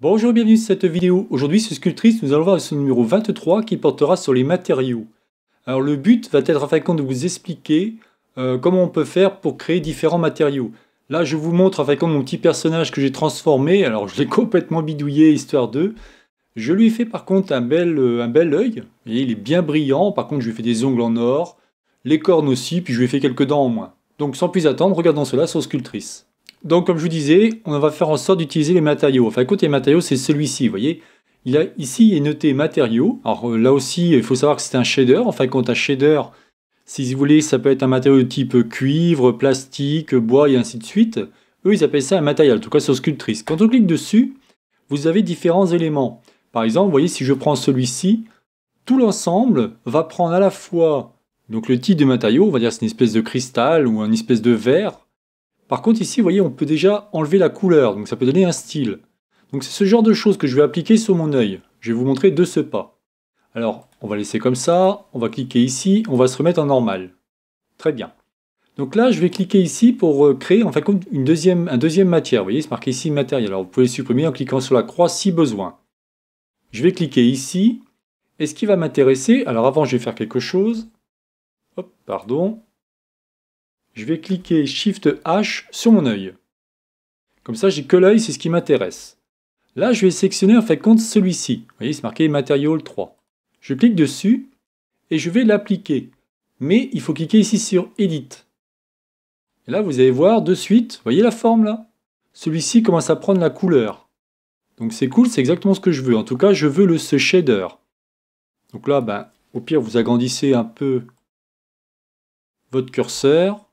Bonjour et bienvenue sur cette vidéo. Aujourd'hui sur Sculptrice, nous allons voir le numéro 23 qui portera sur les matériaux. Alors le but va être afin de vous expliquer euh, comment on peut faire pour créer différents matériaux. Là je vous montre afin mon petit personnage que j'ai transformé, alors je l'ai complètement bidouillé histoire d'eux. Je lui ai fait par contre un bel, oeil, euh, un bel et il est bien brillant, par contre je lui ai fait des ongles en or, les cornes aussi, puis je lui ai fait quelques dents en moins. Donc sans plus attendre, regardons cela sur Sculptrice. Donc, comme je vous disais, on va faire en sorte d'utiliser les matériaux. Enfin, écoutez, les matériaux, c'est celui-ci, vous voyez. Il a, ici, il est noté matériaux. Alors euh, là aussi, il faut savoir que c'est un shader. Enfin, quand un shader, si vous voulez, ça peut être un matériau de type cuivre, plastique, bois et ainsi de suite. Eux, ils appellent ça un matériel, en tout cas sur Sculptrice. Quand on clique dessus, vous avez différents éléments. Par exemple, vous voyez, si je prends celui-ci, tout l'ensemble va prendre à la fois donc le type de matériau, on va dire c'est une espèce de cristal ou une espèce de verre, par contre, ici, vous voyez, on peut déjà enlever la couleur, donc ça peut donner un style. Donc c'est ce genre de choses que je vais appliquer sur mon œil. Je vais vous montrer de ce pas. Alors, on va laisser comme ça, on va cliquer ici, on va se remettre en normal. Très bien. Donc là, je vais cliquer ici pour euh, créer en une deuxième, un deuxième matière. Vous voyez, c'est marqué ici matériel. Alors vous pouvez le supprimer en cliquant sur la croix si besoin. Je vais cliquer ici. Et ce qui va m'intéresser, alors avant je vais faire quelque chose. Hop, pardon je vais cliquer Shift H sur mon œil. Comme ça, j'ai que l'œil, c'est ce qui m'intéresse. Là, je vais sélectionner en fait contre compte celui-ci. Vous voyez, c'est marqué Material 3. Je clique dessus et je vais l'appliquer. Mais il faut cliquer ici sur Edit. Et là, vous allez voir de suite, vous voyez la forme là Celui-ci commence à prendre la couleur. Donc c'est cool, c'est exactement ce que je veux. En tout cas, je veux le, shader. Donc là, ben, au pire, vous agrandissez un peu votre curseur.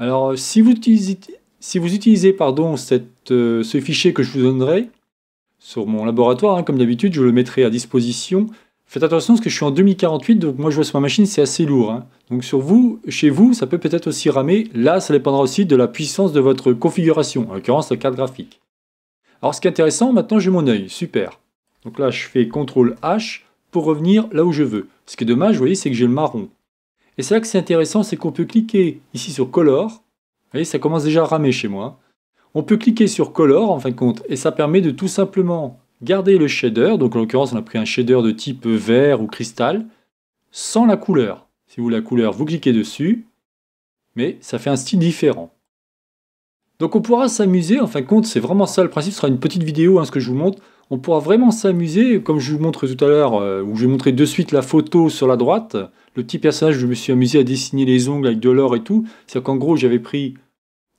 Alors, euh, si vous utilisez, pardon, euh, ce fichier que je vous donnerai sur mon laboratoire, hein, comme d'habitude, je le mettrai à disposition. Faites attention parce que je suis en 2048, donc moi je vois sur ma machine, c'est assez lourd. Hein. Donc sur vous, chez vous, ça peut peut-être aussi ramer. Là, ça dépendra aussi de la puissance de votre configuration, en l'occurrence la carte graphique. Alors ce qui est intéressant, maintenant j'ai mon œil, super. Donc là, je fais CTRL H pour revenir là où je veux. Ce qui est dommage, vous voyez, c'est que j'ai le marron. Et c'est là que c'est intéressant, c'est qu'on peut cliquer ici sur Color. Vous voyez, ça commence déjà à ramer chez moi. On peut cliquer sur Color, en fin de compte, et ça permet de tout simplement garder le shader. Donc en l'occurrence, on a pris un shader de type vert ou cristal, sans la couleur. Si vous voulez la couleur, vous cliquez dessus, mais ça fait un style différent. Donc on pourra s'amuser, en fin de compte, c'est vraiment ça le principe, ce sera une petite vidéo, hein, ce que je vous montre, on pourra vraiment s'amuser, comme je vous montre tout à l'heure, euh, où je vais montrer de suite la photo sur la droite, le petit personnage, je me suis amusé à dessiner les ongles avec de l'or et tout, cest qu'en gros, j'avais pris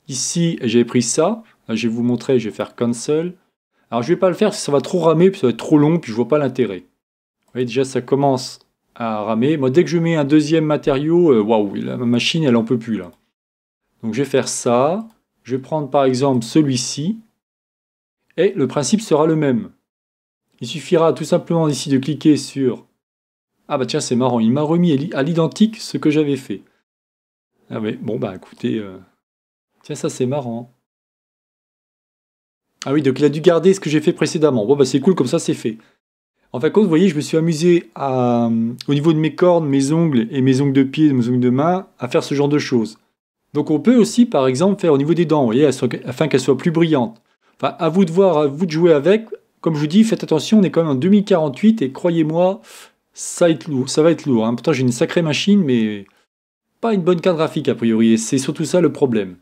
ici, j'avais pris ça, je vais vous montrer, je vais faire cancel, alors je ne vais pas le faire, ça va trop ramer, puis ça va être trop long, puis je vois pas l'intérêt. Vous voyez, déjà ça commence à ramer, moi dès que je mets un deuxième matériau, euh, waouh, ma machine elle n'en peut plus là. Donc je vais faire ça, je vais prendre par exemple celui-ci, et le principe sera le même. Il suffira tout simplement ici de cliquer sur Ah bah tiens, c'est marrant, il m'a remis à l'identique ce que j'avais fait. Ah mais bon bah écoutez, euh, tiens ça c'est marrant. Ah oui, donc il a dû garder ce que j'ai fait précédemment. Bon bah c'est cool, comme ça c'est fait. En fin de compte, vous voyez, je me suis amusé à, euh, au niveau de mes cornes, mes ongles et mes ongles de pied, mes ongles de main, à faire ce genre de choses. Donc on peut aussi, par exemple, faire au niveau des dents, vous voyez, afin qu'elles soient plus brillantes. Enfin, à vous de voir, à vous de jouer avec. Comme je vous dis, faites attention, on est quand même en 2048 et croyez-moi, ça, va être lourd. Ça va être Pourtant, j'ai une sacrée machine, mais pas une bonne carte graphique a priori. Et c'est surtout ça le problème.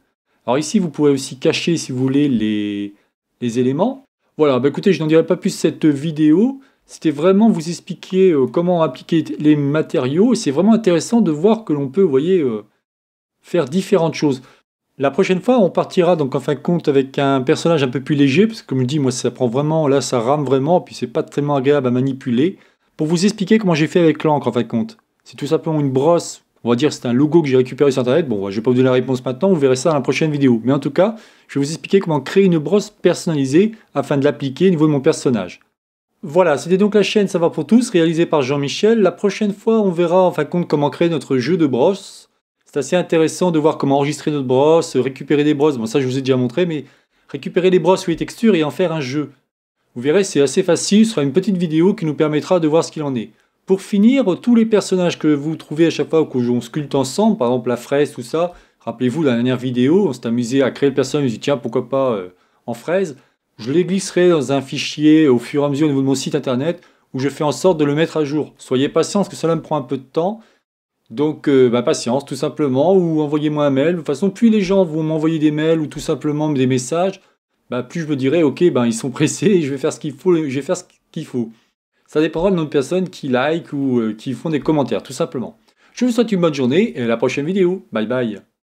Alors ici, vous pourrez aussi cacher, si vous voulez, les, les éléments. Voilà, ben écoutez, je n'en dirai pas plus cette vidéo. C'était vraiment vous expliquer euh, comment appliquer les matériaux. C'est vraiment intéressant de voir que l'on peut, vous voyez, euh, faire différentes choses. La prochaine fois, on partira donc en fin de compte avec un personnage un peu plus léger, parce que comme je dis, moi ça prend vraiment, là ça rame vraiment, puis c'est pas très agréable à manipuler, pour vous expliquer comment j'ai fait avec l'encre en fin de compte. C'est tout simplement une brosse, on va dire c'est un logo que j'ai récupéré sur internet, bon je vais pas vous donner la réponse maintenant, vous verrez ça dans la prochaine vidéo. Mais en tout cas, je vais vous expliquer comment créer une brosse personnalisée afin de l'appliquer au niveau de mon personnage. Voilà, c'était donc la chaîne Ça va pour tous, réalisée par Jean-Michel. La prochaine fois, on verra en fin de compte comment créer notre jeu de brosse c'est assez intéressant de voir comment enregistrer notre brosse, récupérer des brosses. Bon, ça, je vous ai déjà montré, mais récupérer les brosses ou les textures et en faire un jeu. Vous verrez, c'est assez facile. Ce sera une petite vidéo qui nous permettra de voir ce qu'il en est. Pour finir, tous les personnages que vous trouvez à chaque fois que on sculpte ensemble, par exemple la fraise, tout ça, rappelez-vous la dernière vidéo, on s'est amusé à créer le personnage, on dit tiens pourquoi pas euh, en fraise, je les glisserai dans un fichier au fur et à mesure au niveau de mon site internet où je fais en sorte de le mettre à jour. Soyez patient parce que cela me prend un peu de temps, donc, euh, bah, patience, tout simplement, ou envoyez-moi un mail. De toute façon, plus les gens vont m'envoyer des mails ou tout simplement des messages, bah, plus je me dirai, ok, ben, ils sont pressés, et je vais faire ce qu'il faut, je vais faire ce qu'il faut. Ça dépendra de nombre de personnes qui like ou euh, qui font des commentaires, tout simplement. Je vous souhaite une bonne journée et à la prochaine vidéo. Bye bye.